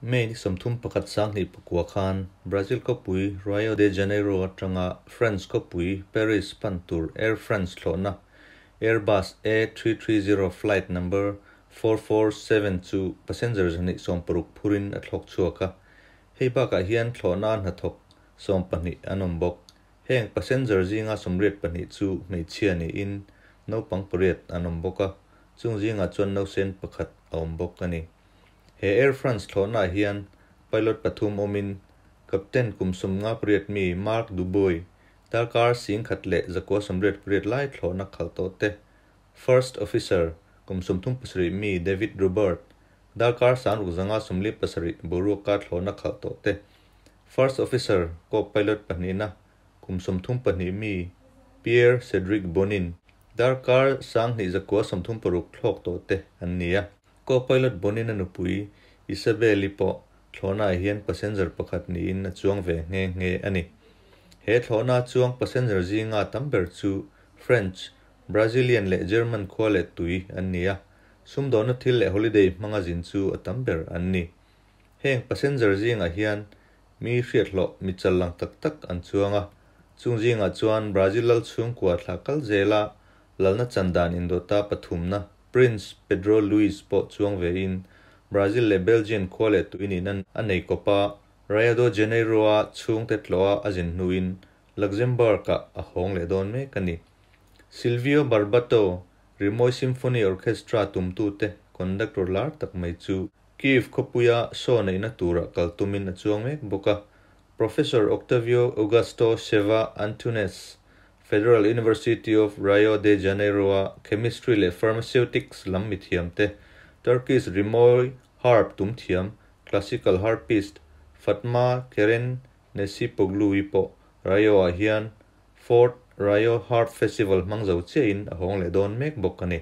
May ni samtum pakat sang ni pukwa khan, Brazil ko pui, Rio de Janeiro at nga France ko pui, Paris pantur, Air France lo na, Airbus A330 flight number 4472 passengers ni som paruk purin at lok chua ka. Hei ba ka hiyan lo na na tok, som pani anom bok. Hei ang passenger zi nga som riet pani chu, may chia ni in, no pang pariet anom boka, chung zi nga chuan nao pakat aom boka ni. he air france thlawna hian pilot pathum omin captain kumsum nga priat mi mark duboy tarkar sing khatle zakwa somret priat lai thlawna khalto te first officer kumsum thum pasri mi david robert darkar san rukzanga sumli pasari buru ka thlawna khalto te first officer ko pilot Panina kumsum thum pahni mi pierre cedric bonin darkar sang ni zakwa somthum paruk thlok to te annia Co-pilot Boni Nanupui isabe lipo tlona a hien pasenzar pakatni ina tsuang ve nge nge ani. Hei tlona tsuang pasenzar zi nga atamber tsu French, Brazilian le German kuwa le tui ani ya. Sumdono til le holiday ma nga zin tsu atamber ani. Hei pasenzar zi nga hien mi fiat lo mi chalang tak tak an tsuanga. Tsuang zi nga tsuang Brazil lal tsuang zela chandan indota Prince Pedro Luis po chuang ve in Brazil le Belgian kwale tu in in an nei kopa Rio de Janeiro a chung te tloa azin nuin Luxembourg ka a hong le don me kani Silvio Barbato Rimoy Symphony Orchestra tumtu te conductor lar tak mai chu Kiev kopuya so nei na tura kaltumin na chuang me boka Professor Octavio Augusto Seva Antunes Federal University of Rio de Janeiro chemistry le pharmaceutics lam mithiam te Turkey's Rimoy harp tumthiam classical harpist Fatma Keren Nesipoglu ipo Rio ahian Fort Rio Harp Festival mangzo chein ahong le don mek bokani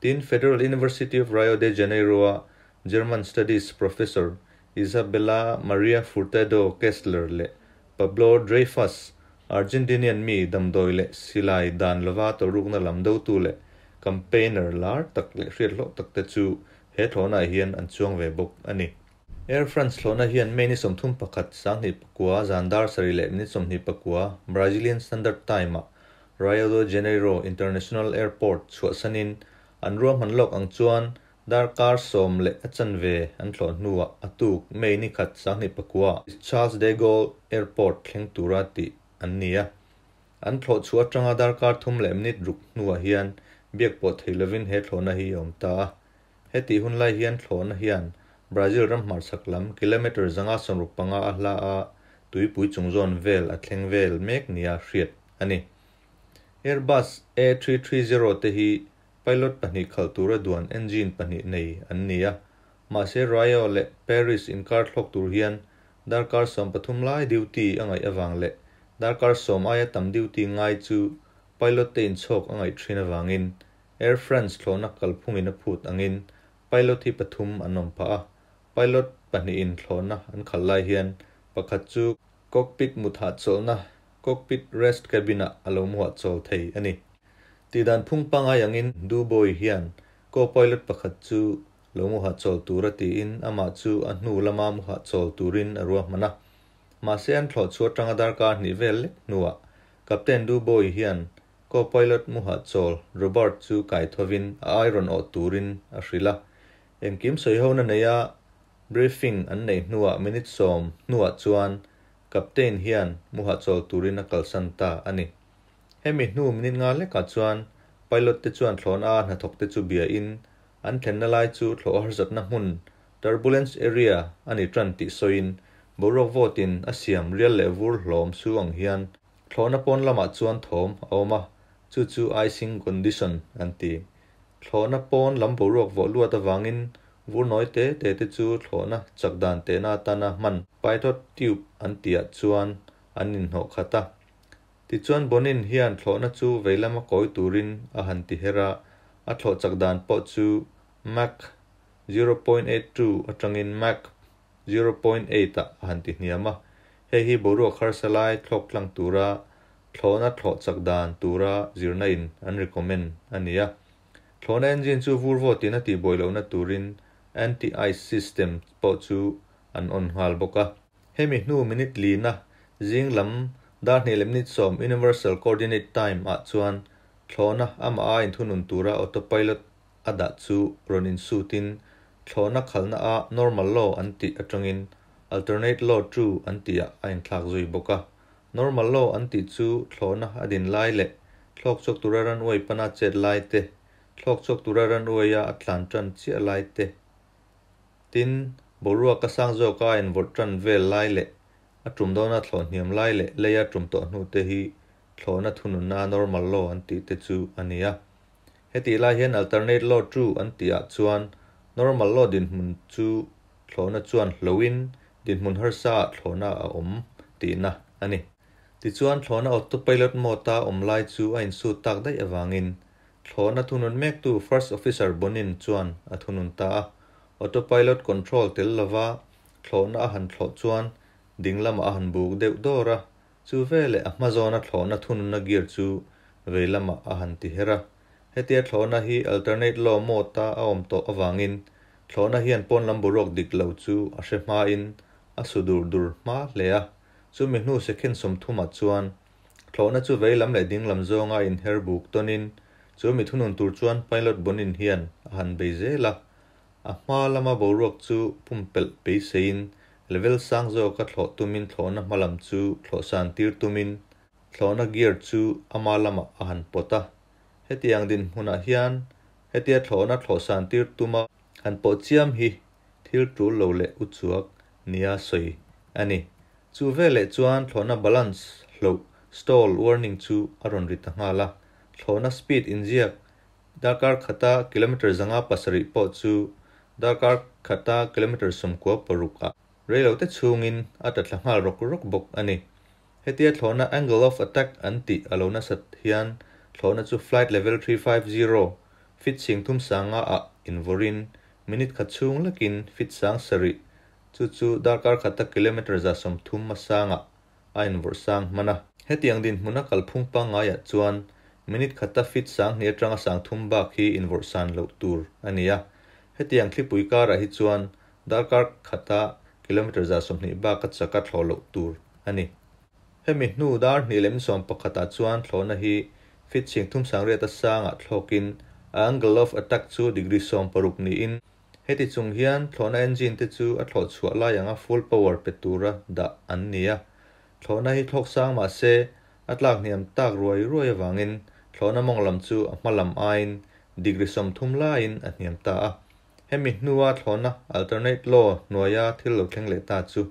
tin Federal University of Rio de Janeiro German Studies professor Isabella Maria Furtado Kessler le Pablo Dreyfus Argentinian mi dam doi le silai dan lova to ruk na lam do tu lệ, campaigner lar tak le hriat lo tak te chu he thona hian an chuang ve bok ani Air France lona hian maini somthum pakhat sang ni pakua zandar sari le ni somni pakua Brazilian Standard Time à Rio de Janeiro International Airport in chuasanin anruam hanlok ang chuan dar kar som le achan ve an thlon nuwa atuk maini khat sang ni pakua Charles de Gaulle Airport thleng turati an niya. An tlo chua trang adar kar thum lem nit ruk nua hiyan, biak po thay lewin he tlo na hi yom ta. He ti hun lai hiyan tlo na Brazil ram mar saklam. kilometer zanga san ruk panga ah la a, tui pui chung zon vel a tleng vel mek niya shriyat ani. Airbus A330 te hi, pilot pahni kaltura duan engine pahni nei an niya. Masay Royal le Paris in car tlok tur hiyan, dar kar sam patum lai diw ti angay avang le, dhār kār sōm āyā tāmdīw tī ngāi tsū pāilot tī in tsōk ā ngāi trīnavā ngīn Air France klo nā kalpūngi nā pūt ā ngīn pāilot tī patum ā nōng pā pāilot pāni in klo nā an khalā i hiān pā khat tsū Cockpit mudhā tsōl Cockpit Rest Cabinet ā lō muhā tsōl thay anī tī dhān pūngpā ngāi a ngīn ndū bō i hiān kō pāilot pā khat tsū lō muhā tsōl tū rā tī in ā mā tsū มาเซียนถอดชัวจังดาร์การนิเวลเล็กนัวกัปเตนดูโบยเฮียนก็พายลมุฮัดโซลโรเบิร์ตจูไกทวินไอรอนออตูรินอัชริลาเอ็มกิมสวยเฮานันเนียบรีฟิงอันไหนนัวมินิทสอมนัวจวนกัปเตนเฮียนมุฮัดโซลตูรินกัลสันตาอันนี้เฮมิหนูมินิงานเล็กจวนพายลติจวนถอนอาหนทกติจูเบียอินอันเทนนลายจูถอฮรจัดนะมุน turbulence area อันนี้จันติโซอิน borawk votin a siam rial leh vur hlawm su ang hian thlawna pawn lamah chuan thawm a awm a chu chu icing condition an ti thlawna pawn vô borawk vawh luat in vur nói tế tế tế chu thổ na chak đàn tế na ta na man pai thot tiu an tia chuan an in ho khata ti chuan bonin hian thổ na chu veilama koi turin a han ti hera a thọ chắc đàn po chu mac 0.82 in mac 0.8 ta han ti hnia ma he hi boru khar salai thlok tlang tura thlona thlo chak dan tura 09 an recommend ania thlona engine chu vur vo tin ati boilo na turin anti ice system po chu an on boka he mi hnu minute li na jing lam da ne lem ni chom universal coordinate time a chuan thlona ama a in thunun tura autopilot ada chu ronin su thlawna khalna là normal law anh ti ở trong in alternate law chu anh ti a a in thlak zui normal law anh ti chu thlawna adin lai le thlok chok tura ran oi pana chet lai te thlok chok tura ran oi a atlan tan chi a lai te tin rùa cá sang zo ka in vot tan ve lai le trung do na thlon niam lai lấy leya trung to nu te hi thlawna thunun na normal law an tih te chu hết heti lai hiện alternate law chu anh ti a chuan normal lo din hmun chu thlawna chuan hloin din hmun harsa thlawna a awm tihna ani ti chuan thlawna autopilot mota awmlai chu a insu tak dai awangin thlawna thunun mek tu first officer bonin chuan a thunun ta a autopilot control tel lova thlawna a han thlo chuan dinglama a han buk deuh dora chu vele amazon a thlawna thunun na gir chu veilama a han ti hera hetia thlona hi alternate law mo ta awm to awangin thlona hi an pon lamburok dik lo chu a hre hma in a sudur dur ma le a chu mi hnu se khen som thuma chuan thlona chu vei lam le ding lam zonga in her buk tonin chu mi thunun tur chuan pilot bonin hian han be la. a hma lama borok chu pumpel pe sein level sang zo ka thlo tumin thlona malam chu thlo san tir tumin thlona gear chu ama lama a han pota hetiang din huna hian hetia thlona thlosan tir tuma han po chiam hi thil tu lo lệ út chuak nia soi ani chu ve le chuan thlona balance hlo stall warning chú aron ri ta ngala thlona speed injia dakar khata kilometer zanga pasari po chu dakar khata kilometer sum ko paruka relo te chungin ata tlangal rok rok bok ani hetia thlona angle of attack anti alona sat hiên thona chu flight level 350 fit sing thum sanga a invorin minute kha lakin fit sang sari chu chu darkar kha ta kilometer za som thum ma sanga a invor sang mana he tiang din munakal kal phung nga ya chuan minute kha ta fit sang ni tranga sang thum ki invor san lo tur ania he tiang khli pui kar a hi chuan darkar kha ta kilometer za ni ba ka chaka thlo lo tur ani he mi nu dar ni lem som pakhata chuan thlo na hi fit ching thum sang re ta sang ah a thlokin angle of attack chu degree som paruk ni in heti chung hian thlona engine te chu a thlo chhuah lai anga full power petura da an nia thlona hi thlok sang ma se atlak niam tak ruai ruai awangin thlona monglam chu a hmalam ain degree som thum lain a hniam ta a hemi hnuwa thlona alternate law noya thil lo thleng le ta chu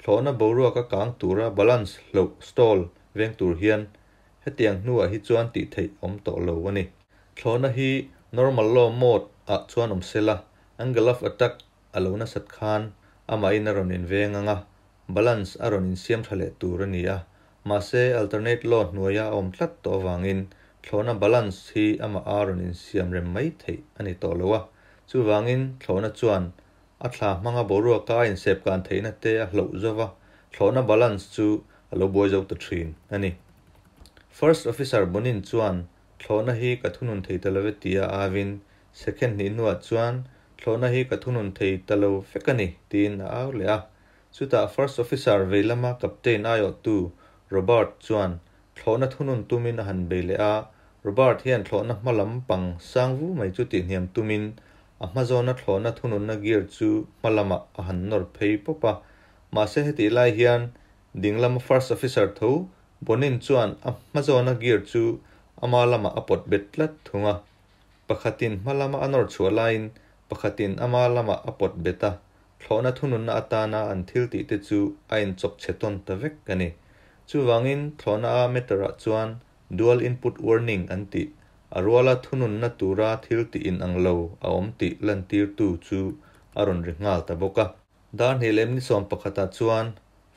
thlona boruwa ka kang tura balance lo stall veng tur hian hết tiếng nu à hi chuan ti thei om to nè, cho nó hi normal law mode ah a chuan anh gặp angalaf attack alona sat khan ama in ron in venganga balance aron in siam thale turania mà se alternate law nuaya om tlat to cho nó balance hi ama aron in siam rem mai thei ani to lowa chu wangin thlona chuan a thla manga boru ka in gan thấy theina te a hlo cho nó balance chu alo boi zo to anh ani First Officer Bonin Chuan, Thlona hi ka thunun thei talave tia avin, Second ni nua Chuan, Thlona hi ka thunun thei talo fekani tiin a au lea. First Officer Veilama Captain Ayo Tu, Robert Chuan, Thlona thunun tumin han bei lea. Robert hian Thlona malam pang sangvu vu mai chu tumin, Amazon Thlona thunun na gear chu malama a han nor phei popa. Ma se heti lai hian, Dinglam First Officer Thu, bonin chuan amazona gear chu amalama apot betlat thunga pakhatin malama anor chu line pakhatin amalama pot beta thlona thununa atana an thil ti te chu ain chop cheton ta vek kane chu wangin thlona metara chuan dual input warning anti arwala thunun na tura thil ti in anglo aom ti lantir tu chu aron ringal ta boka dan helem ni som pakhata chuan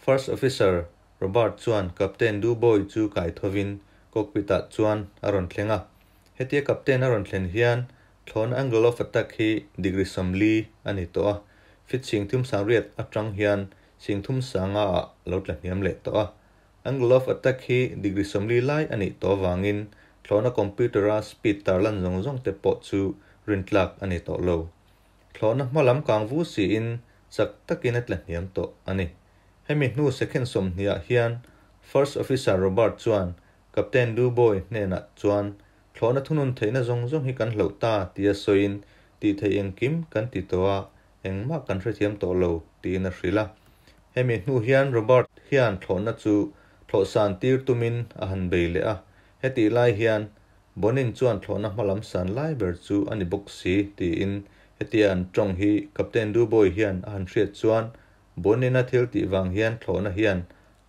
first officer Robert chuan captain du boy chu kai thovin cockpita ah chuan a ron thlenga ah. hetia captain a ron thlen hian thon angle of attack hi degree somli ani to a ah. fit sing thum sang riat atang hian sing thum sanga lo tla niam le to a angle of attack hi degree somli lai ani to wangin thlona computer a speed tarlan zong zong te po chu rintlak ani to lo thlona hmalam kang vu si in sak takin atla niam to ani hemi hnu second som hnia hian first officer robert chuan captain du boy nena chuan thlona thunun theina zong zong hi kan hlo ta tia soin ti thei eng kim kan ti towa engma kan hre thiam to lo ti na hrila hemi hnu hian robert hian thlona chu thlo san tir tumin à a han be le a heti lai hian bonin chuan thlona hmalam san lai ber chu ani à boxi ti in heti an tong hi captain du boy hian an à hriat chuan bonin a thil tih wang hian thlawna hian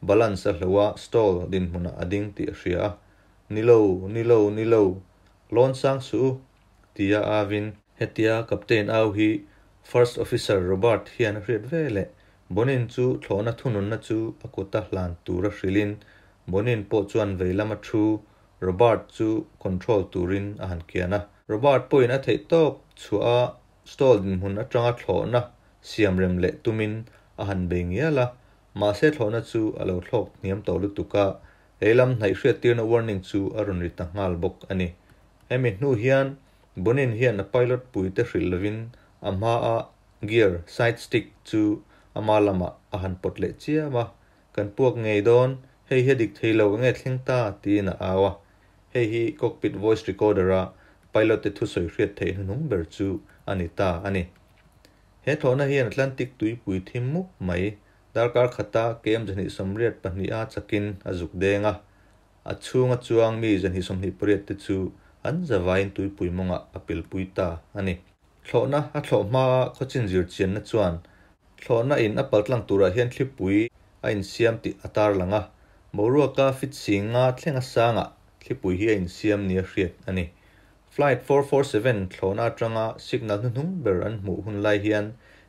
balance a hlowa stall din huna ading ti a hria nilo nilo nilo lon sang su tia avin hetia captain au hi first officer robert hian hriat vele bonin chu thlona thunun na chu akuta hlan tura hrilin bonin po chuan veilama thu robert chu control turin a han kiana robert poin a thei top chua stall din hun atanga thlona siam rem le tumin a han beng ya la ma se thlona chu alo thlok niam to lu lâm elam nai hre tirna warning chu arun ri ta ngal bok ani hemi nu hian bonin hian a pilot pui te hril lovin ama a gear side stick chu ama lama a han pot le chia ma kan puak ngei don hei he dik theilo nge thleng ta ti na awa hei hi cockpit voice recorder a pilot te thu soi hriat thei hnung ber anh anita ani Hēn tlōna hēn Atlantik tui pui timu mai, dhār kār khatā kēyam zan hi som rēt pa nī ā tsakīn ā zūgdē ngā. Ā tsū ngā tsū wāng mihi zan hi som hi pōrēt dacū, ān za vāi n tui pui mo ngā apel pui tā, a nī. Tlōna ā tlō maa kocin zircian na tsu wān. Tlōna hēn apaltlaṋ tūrā hēn kli pui ā nisiam ti atārla ngā. Mōrua kā fitxī ngā tlēngā sānga, pui hē nisiam nī a xēt, a nī. Flight 447 thlon atanga signal nu hnung ber an hmuh hun lai hian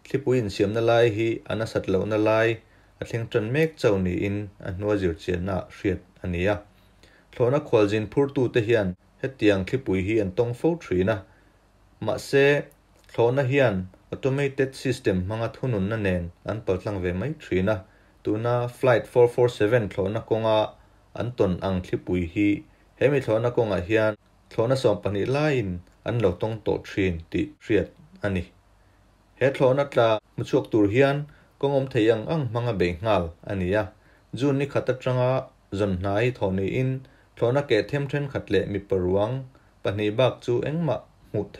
thlipuin siam na lai hi an asat lo na lai a thleng tran mek chau ni in a hnua zir chian na hriat ania thlon a khwal jin phur tu te hian hetiang thipui hi an tong fo thina ma se thlon a hian automated system hmanga thunun na nen an paltlang ve mai thina tuna flight 447 thlon a konga an ton ang thipui hi hemi thlon a konga hian ทอนสอมปนิไลนอันเราต้องโตทรีนติเรียดอันนี้เฮทอนัตลามุชกตูรฮิยันก็งอมเทียงอังมังเบงงาลอันนี้ยะจูนนี่ขัดจังอาจนนายทอนีอินทอนกเกเทมเทนขัดเละมีปรวงปนิบักจูเอ็งมาหุเท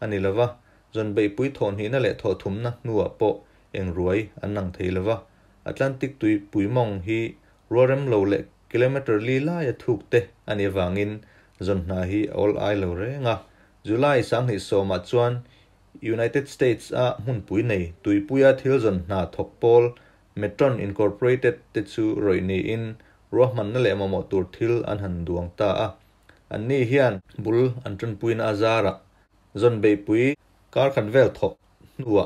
อันนี้ละวะจนใบปุยทอนีนั่นแหละทอถุมนักนัวโปเอ็งรวยอันนังเทละวะแอตแลนติกตุยปุยมองฮีรัวเรมรลเละกิโลเมตรลีลายถูกเตอันนี้วางิน zonhna hi all ai lo renga july sang hi soma chuan united states a hun pui nei tuipuia thil zonhna thokpol metron incorporated te chu roini in rohman na le mamo tur thil an han duang ta a an ni hian bul an tun puin azara zon be pui kar khan vel thok nuwa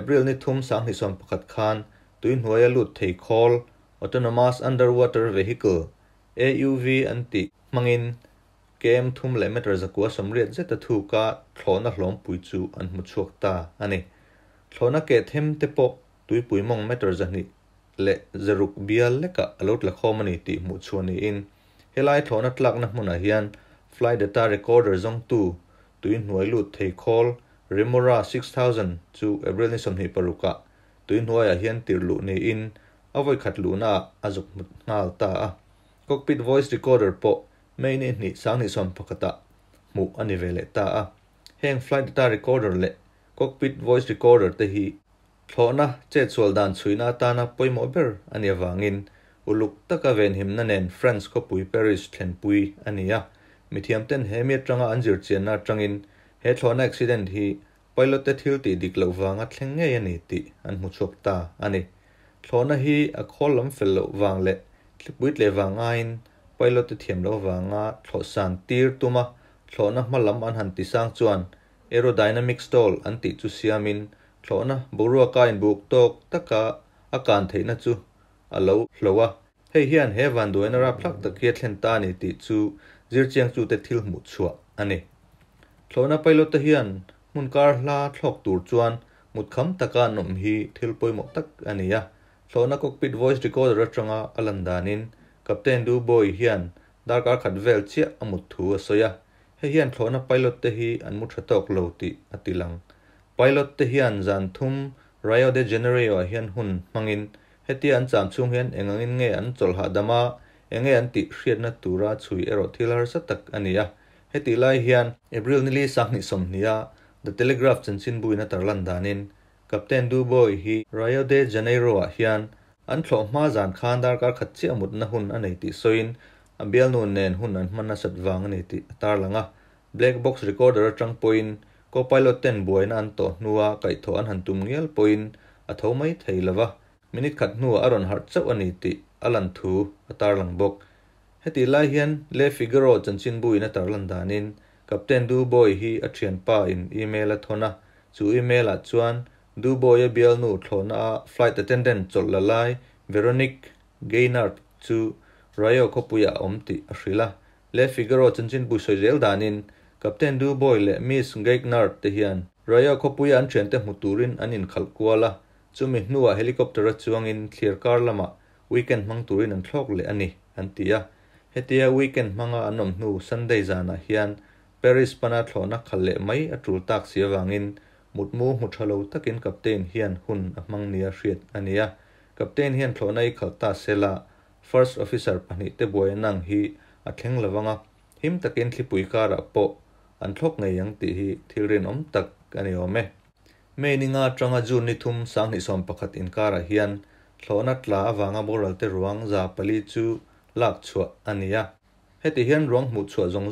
april ni thum sang hi som pakhat khan tuin hnuaia lut thei khol autonomous underwater vehicle AUV anti mangin kem thum le metra zakua somriat zeta thu ka thlona hlom pui chu an mu chuak ta ani thlona ke them te po tui pui mong metra zani le zaruk bial le ka alot la khom ani ti mu chuani in helai thlona tlak na hmuna hian fly data recorder zong tu tui hnuai lut thei khol remora 6000 chu april ni som hi paruka tui hnuai a hian tirlu ni in avoi khat lu na azuk ngal ta cockpit voice recorder po mēi nēt nī sāng nī sōn paka tā, mū āni vē lē tā ā. He āng flight tā recorder lē, cockpit voice recorder tā hī, lōna che tsual dāng tsui nā tā nā pōi mō bēr āni ā vāng in, u lūk tā kā vēn him nā nēn France kō pūi Paris tēn pūi āni ā. Mi thiam tēn he miat rā ngā ān jīr jēn ā trāng in, he lōna accident hī, pōi lōt tā thīl tī dī kā lō vā ngā tlēng ā yā nī tī, ān mū tsōk tā pilot te thiam lo wanga thlo sang tir tuma thlo na hmalam an han ti sang chuan aerodynamic stall an ti chu siamin thlo na borua ka in buk tok taka akan theina chu alo hlowa hei hian he van duena ra plak kia thlen ta ni ti chu zirchiang chu te thil mu chua ani thlona pilot te hian mun kar hla thlok tur chuan mut kham taka nom hi thil anh tak ania thlona cockpit voice recorder atanga alandanin kapten du boy hian darkar khat vel chia amut thu a soya he hian thlona pilot te hi an mu thatok lo ti atilang pilot te hian zan thum Rio de Janeiro a hian hun mangin heti an cham chung hian engangin nge an chol ha dama enge an ti hriat na tura chui ero thilar sa tak ania ti lai hian april nili sang ni som nia à. the telegraph chen chin buina tar lan danin captain du boy hi Rio de Janeiro a hian an thlo hma zan khan dar kar khatchi amut na hun anei ti so in ambel nu nen hun an hman na sat wang ni ti tar langa black box recorder atang point co pilot ten boy na t a i tho an a n t n n t a t h a t h n u t e a t a ron har c a w a h u a t h e n e f i g u e o c a p t a i n b o n e u du boye bial nu thon a flight attendant Cholalai Veronique lai veronic chu rayo khopuya omti a la. le figaro chinchin bu soi rel danin captain du boy le miss gainard te hian rayo khopuya an chen te muturin anin khalkuala chumi hnuwa helicopter a chuangin clear car lama weekend mang turin an thlok le ani antia hetia weekend manga anom hnu sunday jana hian paris pana thlo na khalle mai atul taxi awangin mut mu mut halo takin captain hian hun amang nia riat ania captain hian thlo nai khalta sela first officer pani te boy nang hi a theng lawanga him takin thlipui kara po an thlok ngai yang ti hi thilrin om tak ani ome me ni nga tranga ju ni thum sang ni som pakhat in kara hian thlo na tla awanga moral te ruang za pali chu lak chuwa ania heti hian rong mu chuwa zong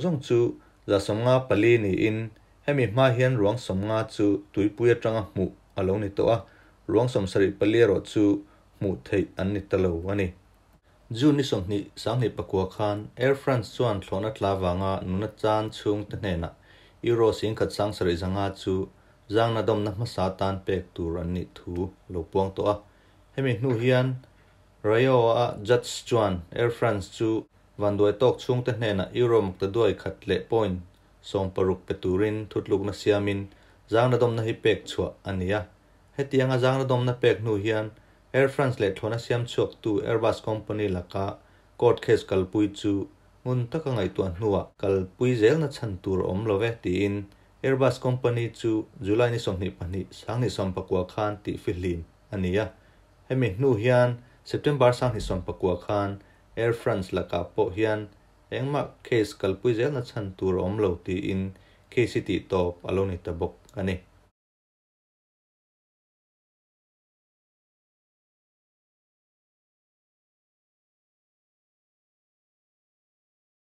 za som nga in hemi hma hian ruang som nga chu tuipui atanga hmu alo ni to a ruang som sari pali ro chu hmu thei an ni talo ani ju ni som ni sang ni pakua khan air france chuan thlona tlawanga nuna chan chung ta hne na euro sing khat sang sari zanga chu zang na dom na ma sa tan pek tur an ni thu lo puang to a hemi hnu hian rayo a judge chuan air france chu van duai tok chung ta hne na euro mok ta duai khat le point som paruk peturin thutluk na siamin zang na dom na hi pek chua ania heti anga zang na dom na pek nu hian air france le thona siam chok tu airbus company laka court case kalpui chu ngun taka ngai tuan hnuwa kalpui zel na chan tur om love ti in airbus company chu july ni som ni pani sang ni som pakwa khan ti filin ania hemi hnu hian september sang ni som pakwa khan air france laka po hian engma case kalpui je na chan tur om lo ti in kct top aloni ta bok ani